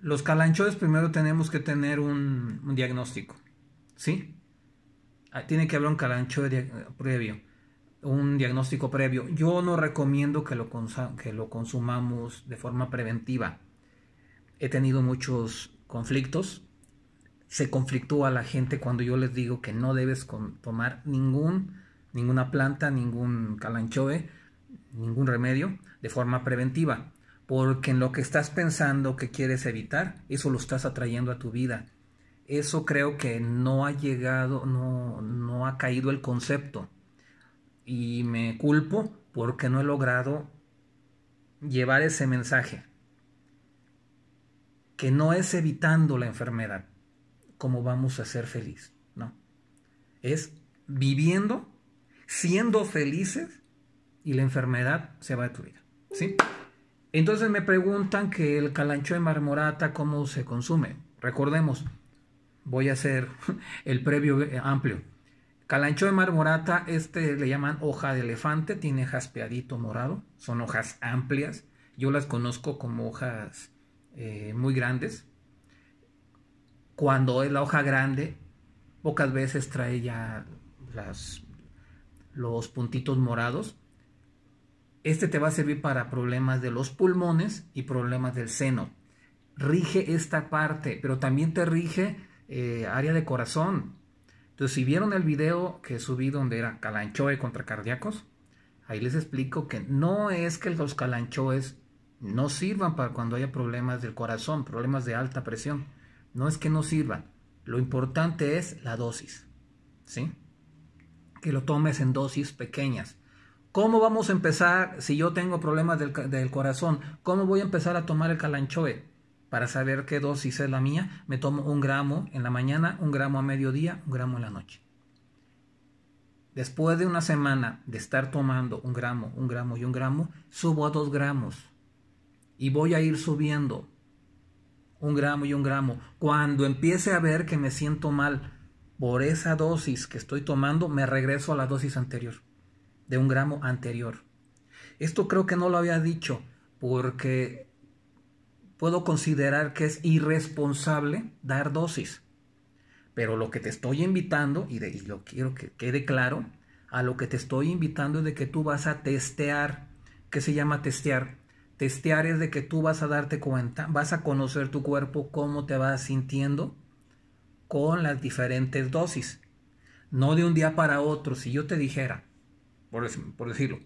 los calanchoes primero tenemos que tener un, diagnóstico, ¿sí? Ah, tiene que haber un calanchoe previo, un diagnóstico previo. Yo no recomiendo que lo, que lo consumamos de forma preventiva. He tenido muchos conflictos. Se conflictúa la gente cuando yo les digo que no debes tomar ningún, ninguna planta, ningún calanchoe, ningún remedio de forma preventiva porque en lo que estás pensando que quieres evitar, eso lo estás atrayendo a tu vida. Eso creo que no ha llegado, no, no ha caído el concepto. Y me culpo porque no he logrado llevar ese mensaje. Que no es evitando la enfermedad como vamos a ser feliz, no. Es viviendo, siendo felices y la enfermedad se va de tu vida. ¿Sí? Entonces me preguntan que el calancho de marmorata, ¿cómo se consume? Recordemos, voy a hacer el previo eh, amplio. Calancho de marmorata, este le llaman hoja de elefante, tiene jaspeadito morado, son hojas amplias, yo las conozco como hojas eh, muy grandes. Cuando es la hoja grande, pocas veces trae ya los puntitos morados este te va a servir para problemas de los pulmones y problemas del seno. Rige esta parte, pero también te rige eh, área de corazón. Entonces, si vieron el video que subí donde era calanchoe contra cardíacos, ahí les explico que no es que los calanchoes no sirvan para cuando haya problemas del corazón, problemas de alta presión. No es que no sirvan. Lo importante es la dosis. ¿Sí? Que lo tomes en dosis pequeñas. ¿Cómo vamos a empezar si yo tengo problemas del, corazón? ¿Cómo voy a empezar a tomar el calanchoe? Para saber qué dosis es la mía, me tomo un gramo en la mañana, un gramo a mediodía, un gramo en la noche. Después de una semana de estar tomando un gramo, un gramo y un gramo, subo a dos gramos. Y voy a ir subiendo un gramo y un gramo. Cuando empiece a ver que me siento mal por esa dosis que estoy tomando, me regreso a la dosis anterior de un gramo anterior. Esto creo que no lo había dicho porque puedo considerar que es irresponsable dar dosis. Pero lo que te estoy invitando, y, lo quiero que quede claro, a lo que te estoy invitando es de que tú vas a testear. ¿Qué se llama testear? Testear es de que tú vas a darte cuenta, vas a conocer tu cuerpo, cómo te vas sintiendo con las diferentes dosis. No de un día para otro. Si yo te dijera, por, decirlo.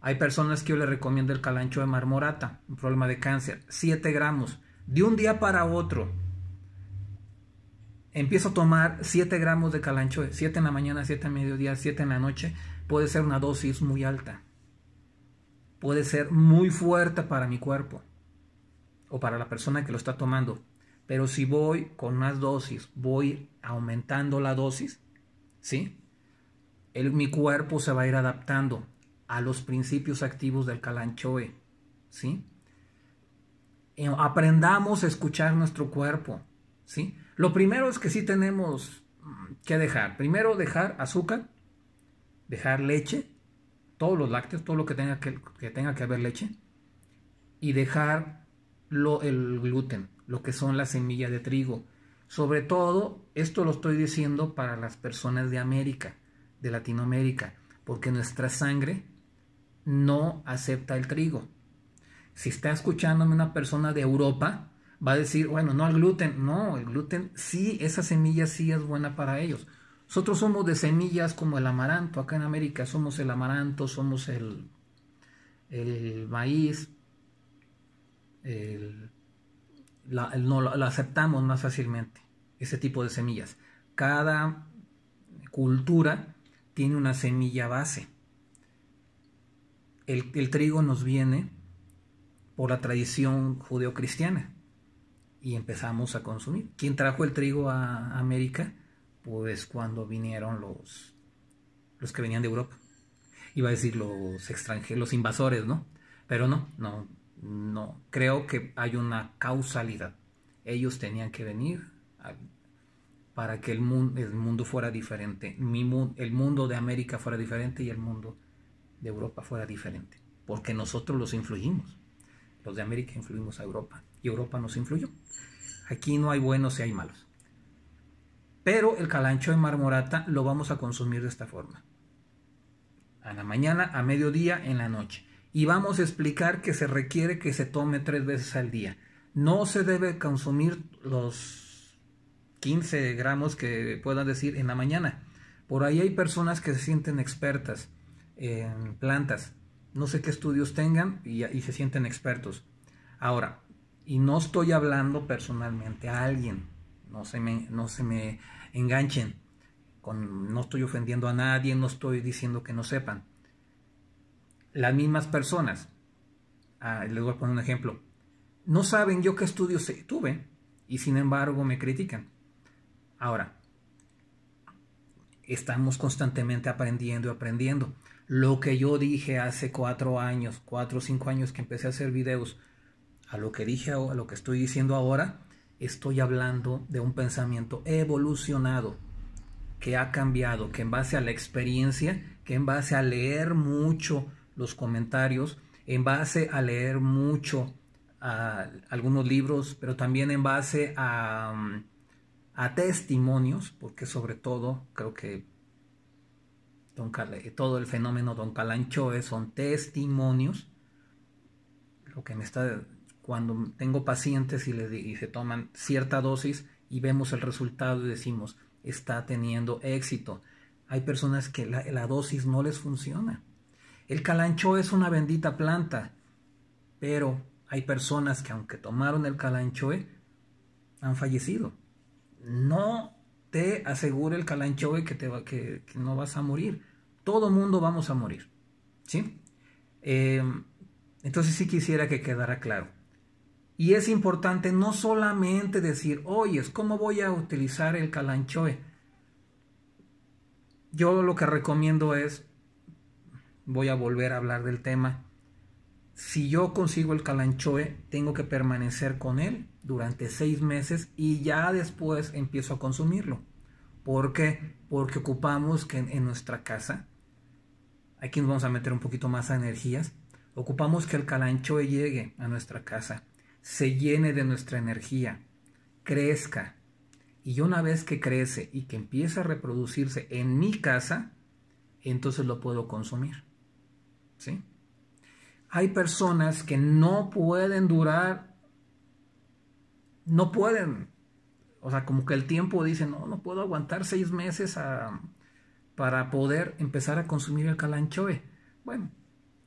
Hay personas que yo les recomiendo el calancho de marmorata, un problema de cáncer, 7 gramos. De un día para otro, empiezo a tomar 7 gramos de calancho, 7 en la mañana, 7 a mediodía, 7 en la noche, puede ser una dosis muy alta. Puede ser muy fuerte para mi cuerpo o para la persona que lo está tomando. Pero si voy con más dosis, voy aumentando la dosis, ¿sí? mi cuerpo se va a ir adaptando a los principios activos del calanchoe, ¿sí? Eh, aprendamos a escuchar nuestro cuerpo, ¿sí? Lo primero es que sí tenemos mm, que dejar. Primero dejar azúcar, dejar leche, todos los lácteos, todo lo que tenga que, tenga que haber leche, y dejar lo, el gluten, lo que son las semillas de trigo. Sobre todo, esto lo estoy diciendo para las personas de América de Latinoamérica, porque nuestra sangre no acepta el trigo. Si está escuchándome una persona de Europa, va a decir, bueno, no al gluten. No, el gluten sí, esa semilla sí es buena para ellos. Nosotros somos de semillas como el amaranto. Acá en América somos el amaranto, somos el, el maíz. la, lo aceptamos más fácilmente, ese tipo de semillas. Cada cultura tiene una semilla base. El, trigo nos viene por la tradición judeocristiana y empezamos a consumir. ¿Quién trajo el trigo a América? Pues cuando vinieron los, los que venían de Europa. Iba a decir los extranjeros, los invasores, ¿no? Pero no, no, no. Creo que hay una causalidad. Ellos tenían que venir, para que el mundo, fuera diferente, Mi el mundo de América fuera diferente y el mundo de Europa fuera diferente, porque nosotros los influimos, los de América influimos a Europa y Europa nos influyó. Aquí no hay buenos y hay malos. Pero el calancho de marmorata lo vamos a consumir de esta forma. A la mañana, a mediodía, en la noche. Y vamos a explicar que se requiere que se tome tres veces al día. No se debe consumir los 15 gramos que puedan decir en la mañana. Por ahí hay personas que se sienten expertas en plantas. No sé qué estudios tengan y, se sienten expertos. Ahora, y no estoy hablando personalmente a alguien. No se me, no se me enganchen. Con, no estoy ofendiendo a nadie, no estoy diciendo que no sepan. Las mismas personas, ah, les voy a poner un ejemplo, no saben yo qué estudios tuve y sin embargo me critican. Ahora, estamos constantemente aprendiendo y aprendiendo. Lo que yo dije hace cuatro años, cuatro o cinco años que empecé a hacer videos, a lo que dije, a lo que estoy diciendo ahora, estoy hablando de un pensamiento evolucionado, que ha cambiado, que en base a la experiencia, que en base a leer mucho los comentarios, en base a leer mucho a ah, algunos libros, pero también en base a... Mm, a testimonios, porque sobre todo creo que Don todo el fenómeno Don Calanchoe son testimonios. Lo que me está cuando tengo pacientes y, se toman cierta dosis y vemos el resultado y decimos está teniendo éxito. Hay personas que la, la dosis no les funciona. El calanchoe es una bendita planta, pero hay personas que aunque tomaron el calanchoe han fallecido no te asegure el calanchoe que, que, no vas a morir. Todo mundo vamos a morir. ¿Sí? Em, entonces sí quisiera que quedara claro. Y es importante no solamente decir, oye, ¿cómo voy a utilizar el calanchoe? Yo lo que recomiendo es, voy a volver a hablar del tema, si yo consigo el calanchoe, tengo que permanecer con él durante seis meses y ya después empiezo a consumirlo. ¿Por qué? Porque ocupamos que en nuestra casa, aquí nos vamos a meter un poquito más a energías, ocupamos que el calanchoe llegue a nuestra casa, se llene de nuestra energía, crezca. Y una vez que crece y que empieza a reproducirse en mi casa, entonces lo puedo consumir. ¿Sí? hay personas que no pueden durar, no pueden, o sea, como que el tiempo dice, no, no puedo aguantar seis meses para poder empezar a consumir el calanchoe. Bueno,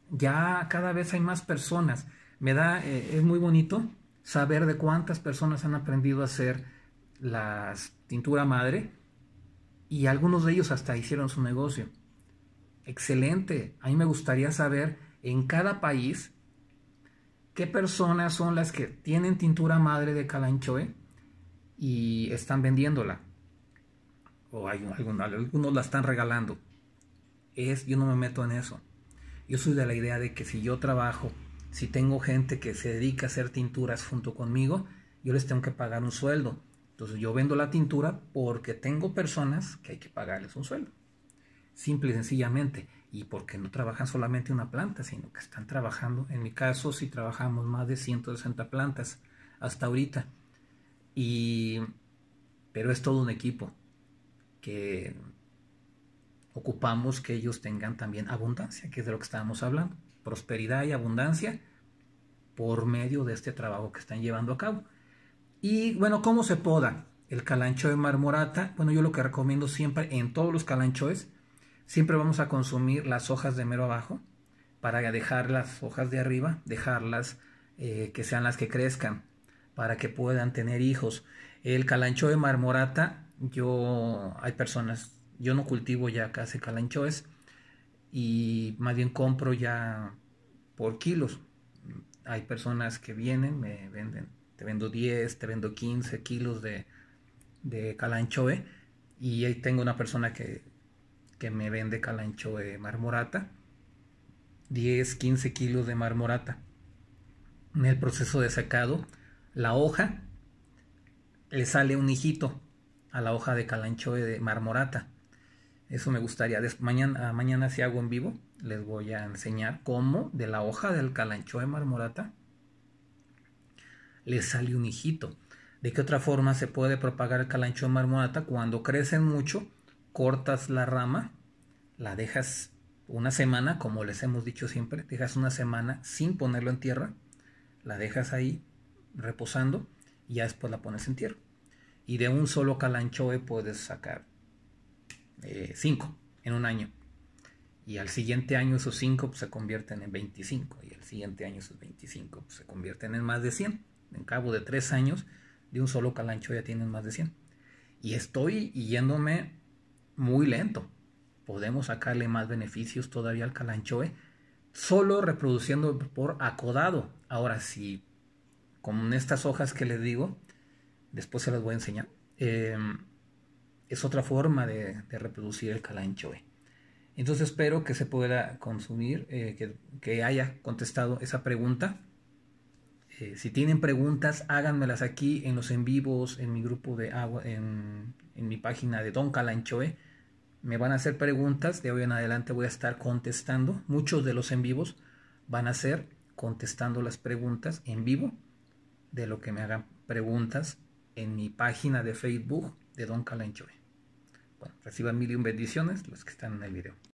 ya cada vez hay más personas. Me da, eh, es muy bonito saber de cuántas personas han aprendido a hacer la tintura madre y algunos de ellos hasta hicieron su negocio. Excelente. A mí me gustaría saber en cada país qué personas son las que tienen tintura madre de Calanchoe y están vendiéndola. O hay algunos, algunos la están regalando. Es, yo no me meto en eso. Yo soy de la idea de que si yo trabajo, si tengo gente que se dedica a hacer tinturas junto conmigo, yo les tengo que pagar un sueldo. Entonces yo vendo la tintura porque tengo personas que hay que pagarles un sueldo. Simple y sencillamente y porque no trabajan solamente una planta, sino que están trabajando, en mi caso, si trabajamos más de 160 plantas hasta ahorita. Y, pero es todo un equipo que ocupamos que ellos tengan también abundancia, que es de lo que estábamos hablando, prosperidad y abundancia por medio de este trabajo que están llevando a cabo. Y bueno, ¿cómo se poda? El calancho de marmorata, bueno, yo lo que recomiendo siempre en todos los calanchoes, Siempre vamos a consumir las hojas de mero abajo para dejar las hojas de arriba, dejarlas eh, que sean las que crezcan, para que puedan tener hijos. El calanchoe marmorata, yo, hay personas, yo no cultivo ya casi calanchoes y más bien compro ya por kilos. Hay personas que vienen, me venden, te vendo 10, te vendo 15 kilos de, de calanchoe y ahí tengo una persona que que me vende Calancho de marmorata. 10, 15 kilos de marmorata. En el proceso de secado, la hoja le sale un hijito a la hoja de calancho de marmorata. Eso me gustaría. mañana, ah, mañana si hago en vivo, les voy a enseñar cómo de la hoja del calancho de marmorata le sale un hijito. ¿De qué otra forma se puede propagar el de marmorata? Cuando crecen mucho, cortas la rama, la dejas una semana, como les hemos dicho siempre, dejas una semana sin ponerlo en tierra, la dejas ahí reposando y ya después la pones en tierra. Y de un solo calanchoe puedes sacar 5 eh, en un año. Y al siguiente año esos 5 pues, se convierten en 25. Y al siguiente año esos 25 pues, se convierten en más de 100. En cabo de 3 años, de un solo calanchoe ya tienes más de 100. Y estoy yéndome muy lento. Podemos sacarle más beneficios todavía al calanchoe ¿eh? solo reproduciendo por acodado. Ahora sí, con estas hojas que les digo, después se las voy a enseñar, em, es otra forma de, reproducir el calanchoe. ¿eh? Entonces espero que se pueda consumir, eh, que, haya contestado esa pregunta. si tienen preguntas, háganmelas aquí en los en vivos, en mi grupo de agua, en, en mi página de Don Calanchoe me van a hacer preguntas, de hoy en adelante voy a estar contestando, muchos de los en vivos van a ser contestando las preguntas en vivo, de lo que me hagan preguntas en mi página de Facebook de Don Calanchoe. Bueno, reciban mil y un bendiciones los que están en el video.